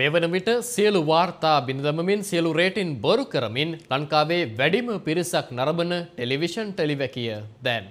මෙවන විට සියලු වාර්තා බිනිදමමින් සියලු රේටින් බොරු කරමින් ලංකාවේ වැඩිම පිරිසක් නරඹන ටෙලිවිෂන් ටෙලිවැකිය දැන්.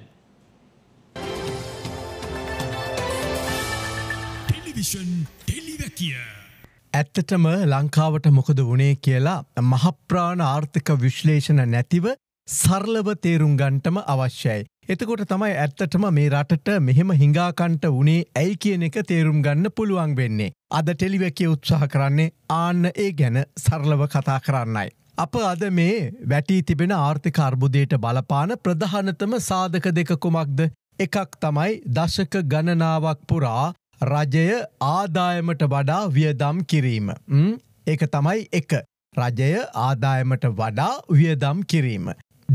ඇත්තටම ලංකාවට මොකද වනේ කියලා මහප්‍රාණ ආර්ථික විශ්ලේෂණ නැතිව සරලව තේරුම් ගන්ටම අවශ්‍යයි. එතකොට තමයි ඇත්තටම මේ රටට මෙහෙම හිඟාකන්ට වනේ ඇයි කියන එක තේරුම් ගන්න පුළුවන් වෙන්නේ. අද ටෙලිවැකිය උත්සාහ කරන්නේ ආන්න ඒ ගැන සරලව කතා කරන්නයි. අප අද මේ වැටී තිබෙන ආර්ථිකර්බුදයට බලපාන ප්‍රධානතම සාධක දෙක කුමක්ද. එකක් තමයි දශක ගණනාවක් පුරා රජය ආදායමට වඩා වියදම් කිරීම. ඒක තමයි එක. රජය ආදායමට වඩා වියදම් කිරීම.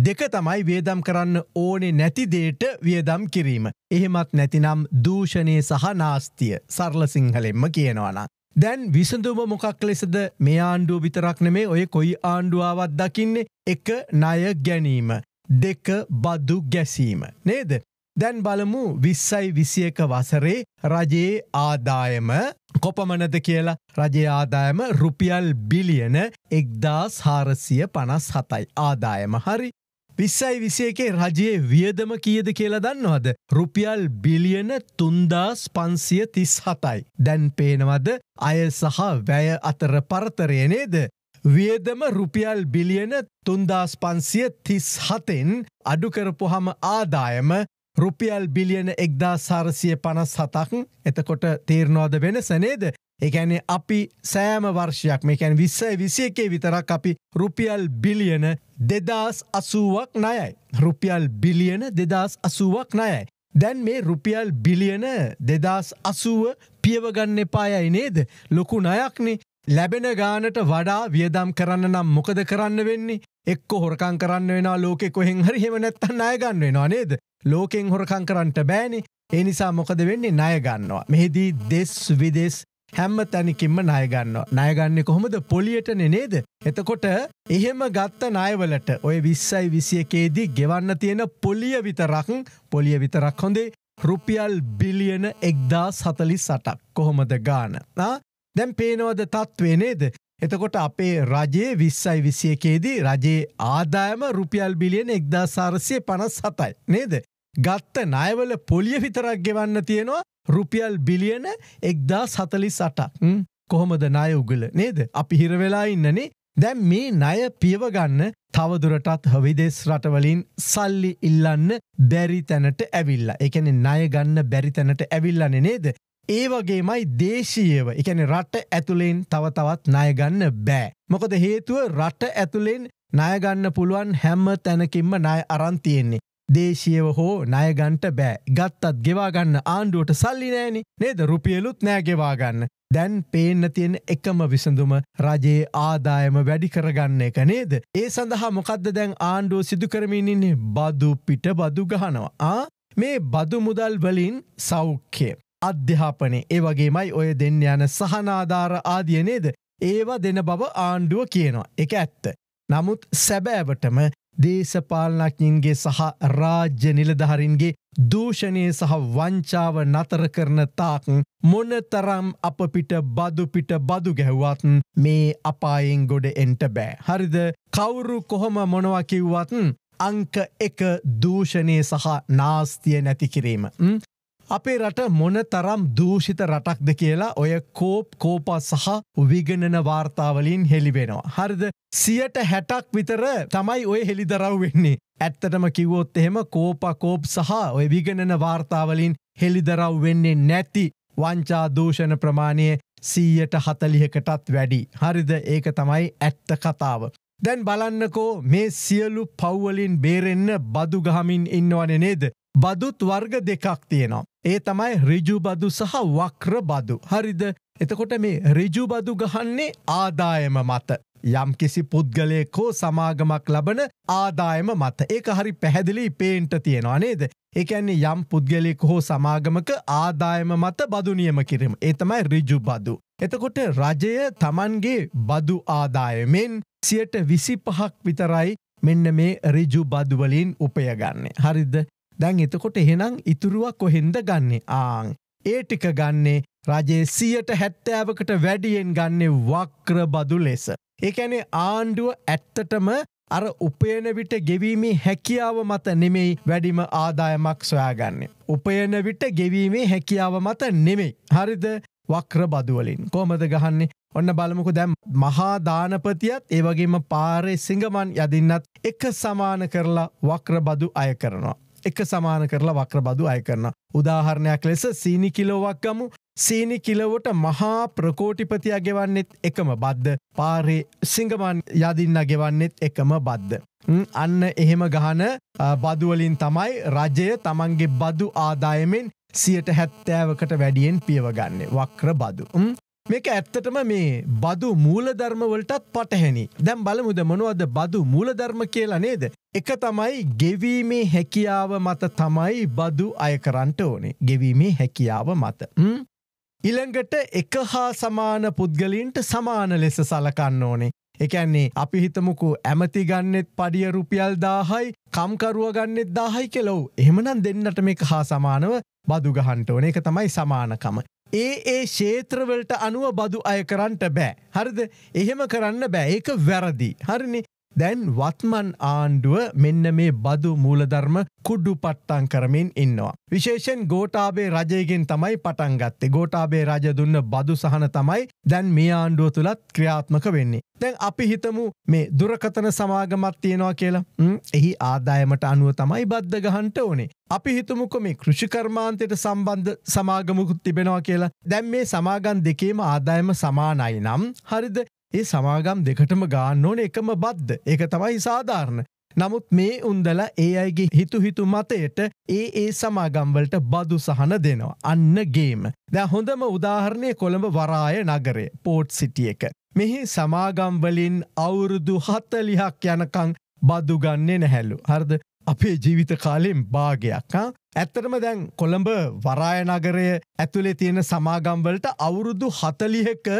දෙක තමයි වියදම් කරන්න ඕනෙ නැතිදේට වියදම් කිරීම. එහෙමත් නැතිනම් දූෂණය සහ නාස්තිය සරල සිංහලෙන්ම කියනවනම්. දැන් විසඳුම මොකක් ලෙසද මේ ආණ්ඩුව විතරක් නෙමේ ඔය කොයි ආණ්ඩුවාවත් දකින්නේ එක ණය ගැනීම. දෙක බදු ගැසීම. නේද. දැන් බලමු විස්සයි විසියක වසරේ රජයේ ආදායම කොපමනද කියලා රජයේ ආදායම රුපියල් බිලියන එක්දාස් හාරසිය පනස් හතයි ආදායම හරි විස්සයි විසි එකේ රජයේ වියදම කියද කියලා දන්නවද. රුපියල් බිලියන තුන්දාස් පන්සිය තිස් හතයි. දැන් පේනවද අය සහ වැය අතර පරතරය නේද. වියදම රුපියල් බිලියන තුන්දාස් පන්සිය තිස් හතෙන් අඩුකරපුහම ආදායම රුපියල් බිලියන එක්දා සාරසිය පනස් හතක් එතකොට තේරණවාද වෙන සනේද ඒැන අපි සෑම වර්ෂයක් මේකැන් විස්සයි විසි එකේ විතරක් අපි රුපියල් බිලියන දෙදස් අසුවක් නයයි. රුපියල් බිලියන දෙදස් අසුවක් නයයි. දැන් මේ රුපියල් බිලියන දෙදස් අසුව පියවගන්න එපායයි නේද ලොකු නයක්නේ ලැබෙන ගානට වඩා වියදම් කරන්න නම් මොකද කරන්න වෙන්නේ එක්ක හොරකං කරන්න වෙන ලෝකෙ කොහෙන් හරි හෙමනැත්තන් අයගන්න වෙනවා නේද ලෝකෙන් හොරකං කරන්නට බෑනේ එනිසා මොකද වෙන්නේ ණය ගන්නවා මෙහිදී දෙස් විදෙස් හැම්ම තැනිකින්ම ණයගන්න. ණයගන්න කොහොමද පොලියට නෙනේද. එතකොට එහෙම ගත්ත ණයවලට ඔය විස්සයි විසියකේදී ගෙවන්න තියෙන පොලිය විතරක් පොලිය විතරක් හොඳේ රුපියල් බිලියන එක්දා සතලි සටක් කොහොමද ගාන. දැම් පේනවද තත්වේ නේද. එතකොට අපේ රජයේ විස්සයි විසියකේදී රජයේ ආදායම රුපියල් බිලියන එක්දා සාරසය පනස් සතයි නේද. ගත්ත නයවල පොලිය විතරක් ගෙවන්න තියෙනවා රුපියල් බිලියන එක්දා සතලි සටක් කොහොමද නය උගල නේද අපි හිරවෙලා ඉන්නනේ දැන් මේ ණය පියවගන්න තවදුරටත් හවිදේශ රටවලින් සල්ලි ඉල්ලන්න බැරි තැනට ඇවිල්ලා. එකන ණය ගන්න බැරි තැනට ඇවිල්ලන්නේ නේද. ඒ වගේමයි දේශීයව එකන රට ඇතුළෙන් තව තවත් ණයගන්න බෑ. මොකද හේතුව රට ඇතුළෙන් ණයගන්න පුළුවන් හැම්ම තැනකින්ම ණය අරන්තියෙන්නේ. දේශයව හෝ නයගන්ට බෑ ගත්තත් ගෙවාගන්න ආණ්ඩුවට සල්ලි නෑනි නේද රුපියලුත් නෑගෙවාගන්න. දැන් පේන්න තියෙන එකම විසඳුම රජයේ ආදායම වැඩි කරගන්න එක නේද. ඒ සඳහා මොකක්ද දැන් ආණ්ඩුව සිදුකරමිනින්නේ බදු පිට බදු ගහනවා. ආ මේ බදු මුදල් වලින් සෞඛ්‍යය. අධ්‍යාපනේ ඒ වගේමයි ඔය දෙන්න යන සහනාධාර ආදිය නේද. ඒවා දෙන බව ආණ්ඩුව කියනවා. එක ඇත්ත. නමුත් සැබෑවටම දේශපාලනඥින්ගේ සහ රාජ්‍ය නිලධහරින්ගේ දූෂණය සහ වංචාව නතර කරන තාකන් මොනතරම් අපපිට බදුපිට බදු ගැහ්වත්න් මේ අපායෙන් ගොඩ එන්ට බෑ. හරිද කවුරු කොහොම මොනවකිව්වත්න් අංක එක දූෂණය සහ නාස්තිය නැතිකිරීම. අපේ රට මොන තරම් දූෂිත රටක්ද කියලා ඔය කෝප් කෝපා සහ විගණන වාර්තාවලින් හෙළිබෙනවා. හරිද සියට හැටක් විතර තමයි ඔය හෙළිදරව් වෙන්නේ. ඇත්තටම කිව්වොත් එහෙම කෝපකෝප් සහ ඔය විගණන වාර්තාවලින් හෙළිදරව් වෙන්නේ නැති වංචා දූෂණ ප්‍රමාණය සීයට හතලිහකටත් වැඩි. හරිද ඒක තමයි ඇත්ත කතාව. දැන් බලන්නකෝ මේ සියලු පව්වලින් බේරෙන්න බදුගහමින් ඉන්නවන නේද. බදුත් වර්ග දෙකක් තියෙනවා. ඒ තමයි රිජු බදු සහ වක්‍ර බදු. හරිද එතකොට මේ රිජු බදු ගහන්නේ ආදායම මත. යම් කිසි පුද්ගලයකෝ සමාගමක් ලබන ආදායම මත ඒක හරි පැහැදිලි පේන්ට තියෙනවා නේද. ඒකන්නේ යම් පුද්ගලෙක හෝ සමාගමක ආදායම මත බදුනියම කිරීම. ඒතමයි රිජු බදු. එතකොට රජය තමන්ගේ බදු ආදායමෙන් සියට විසි පහක් විතරයි මෙන්න මේ රිජු බදුවලින් උපයගන්නේ. හරිද දැන් එතකොට එහෙනම් ඉතුරුවක් කොහෙන්ද ගන්නේ ආං. ඒ ටික ගන්නේ රජයේ සියට හැත්තෑවකට වැඩියෙන් ගන්නේ වක්්‍ර බදු ලෙස. ඒඇනේ ආණ්ඩුව ඇත්තටම අර උපයන විට ගෙවීමේ හැකියාව මත නෙමෙයි වැඩිම ආදායමක් සොයාගන්නේ. උපයන විට ගෙවීමේ හැකියාව මත නෙමෙයි. හරිද වක්්‍ර බදුවලින් කෝමද ගහන්නේ ඔන්න බලමුකු දැම් මහා දානපතියත් ඒවගේම පාරේ සිංගමන් යදින්නත් එක සමාන කරලා වක්්‍ර බදු අය කරනවා. එක සමාන කරලා වක්‍ර බදු අය කරන. උදාහරණයක් ලෙස සීනි කිලෝවක් ගමු සීනි කිලවට මහා ප්‍රකෝටිපතියා ගෙවන්නෙත් එකම බද්ධ පාරේ සිංගමන් යදින්න ගෙවන්නෙත් එකම බද්ධ. අන්න එහෙම ගහන බදුවලින් තමයි රජය තමන්ගේ බදු ආදායමෙන් සියට හැත්තෑවකට වැඩියෙන් පියවගන්නේ වක්‍ර බදු. මේක ඇත්තටම මේ බදු මූලධර්මවලටත් පටහැනි දැම් බලමුද මොනවද බදු මූලධර්ම කියලා නේද එක තමයි ගෙවීමේ හැකියාව මත තමයි බදු අයකරන්ට ඕනේ ගෙවීමේ හැකියාව මත. ඉළඟට එක හා සමාන පුද්ගලින්ට සමාන ලෙස සලකන්න ඕනේ. එකන්නේ අපි හිතමුකු ඇමති ගන්නෙත් පඩිය රුපියල් දාහයි කම්කරුව ගන්නෙත් දාහයි කෙලොව එහෙමනම් දෙන්නට මේක හා සමානව බදුගහන්ට ඕන එක තමයි සමානකම. ඒ ඒ ශේත්‍රවලට අනුව බදු අය කරන්නට බෑ. හරිද එහෙම කරන්න බෑ ඒක වැරදි. හරිනි දැන් වත්මන් ආණ්ඩුව මෙන්න මේ බදු මූලධර්ම කුඩ්ඩු පට්ටන් කරමින් ඉන්නවා. විශේෂෙන් ගෝටාබේ රජයගෙන් තමයි පටන්ගත්තේ ගෝටාබේ රජ දුන්න බදු සහන තමයි දැන් මේ ආණ්ඩුව තුළත් ක්‍රියාත්මක වෙන්නේ. දැන් අපි හිතමු මේ දුරකතන සමාගමත් තියෙනවා කියලා එහි ආදායමට අනුව තමයි බද්ධ ගහන්ට ඕනේ. අපි හිතමුක මේ කෘෂිකර්මාන්තයට සම්බන්ධ සමාගමකුත් තිබෙනවා කියලා දැන් මේ සමාගන් දෙකේම ආදායම සමානයි නම් හරිද ඒ සමාගම් දෙකටම ගාන්න ඕන එකම බද්ධ එක තමයි සාධාරණ. නමුත් මේ උන්දල ඒ අයිගේ හිතු හිතු මතයට ඒ ඒ සමාගම්වලට බදු සහන දෙනවා. අන්න ගේම. දැ හොඳම උදාහරණය කොළඹ වරාය නගරේ පෝට් සිටිය එක. මෙහි සමාගම්වලින් අවුරුදු හත්තලිහක් යනකං බදුගන්නේ නැහැලු. හරද අපේ ජීවිත කාලෙම් භාගයක් ඇත්තටම දැන් කොළඹ වරායනගරය ඇතුළේ තියෙන සමාගම්වලට අවුරුදු හතලිහක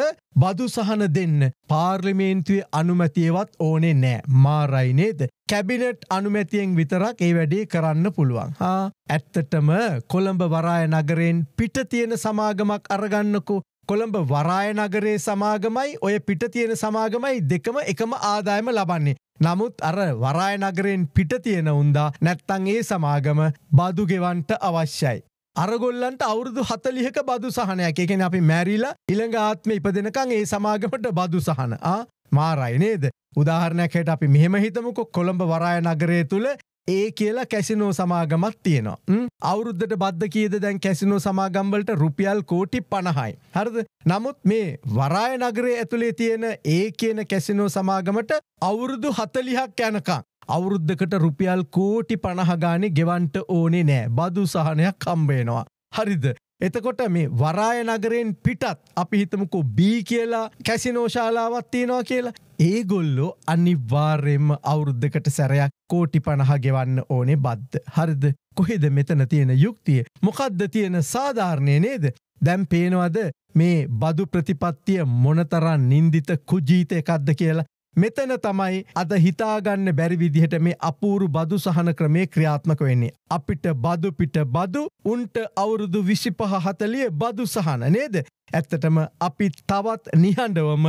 බදු සහන දෙන්න පාර්ලිමේන්තුවේ අනුමැතියවත් ඕනේ නෑ මාරයිනේද කැබිනට් අනුමැතියෙන් විතරක් ඒ වැඩේ කරන්න පුළුවන් හා ඇත්තටම කොළඹ වරාය නගරයෙන් පිට තියෙන සමාගමක් අරගන්නකු කොළඹ වරාය නගරේ සමාගමයි ඔය පිට තියෙන සමාගමයි දෙකම එකම ආදායම ලබන්නේ නමුත් අර වරාය නගරෙන් පිට තියෙන උන්දා නැත්තං ඒ සමාගම බදුගෙවන්ට අවශ්‍යයි. අරගොල්ලන්ට අවුරුදු හතලිහක බදු සහනයක් එකෙන අපි මැරිලා ඉළඟ ආත්ම ඉපදෙනකං ඒ සමාගමට බදු සහන ආ මාරයි නේද. උදාහරණයක්කට අපි මෙහෙම හිතමුකො කොළඹ වරාය නගරය තුළ ඒ කියලා කැසිනෝ සමාගමත් තියෙනවා. අවුරුද්ධට බද්ධ කියද දැන් කැසිනෝ සමාගම්වලට රුපියල් කෝටි පණහයි. හරද නමුත් මේ වරාය නගරේ ඇතුළේ තියෙන ඒ කියන කැසිනෝ සමාගමට අවුරුදු හතලිහක් යැනකං. අවුරුද්ධකට රුපියල් කෝටි පණහගානෙ ගෙවන්ට ඕනේ නෑ බදු සහනයක් කම්බේනවා. හරිද එතකොට මේ වරාය නගරයෙන් පිටත් අපි හිතමුකෝ බී කියලා කැසිනෝශාලාවත් තියෙනවා කියලා ඒගොල්ලෝ අනිවාර්යෙන්ම අවුරුද්ධකට සැරයක් කෝටි පණහ ගෙවන්න ඕනේ බද්ධ හරිද කොහෙද මෙතන තියෙන යුක්තිය මොකද්ද තියෙන සාධාරණය නේද දැම් පේනවද මේ බදු ප්‍රතිපත්තිය මොනතරන් නින්දිත කුජීත එකක්ද කියලා මෙතන තමයි අද හිතාගන්න බැරි විදිහට මේ අපූරු බදු සහන ක්‍රමේ ක්‍රියාත්මක වෙන්නේ. අපිට බදු පිට බදු උන්ට අවුරුදු විසිපහ හතලිය බදු සහන නේද. ඇත්තටම අපි තවත් නිහඬවම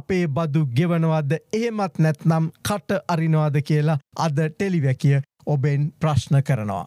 අපේ බදු ගෙවනවද එහෙමත් නැත්නම් කට අරිනවාද කියලා අද ටෙලිවැකිය ඔබෙන් ප්‍රශ්න කරනවා.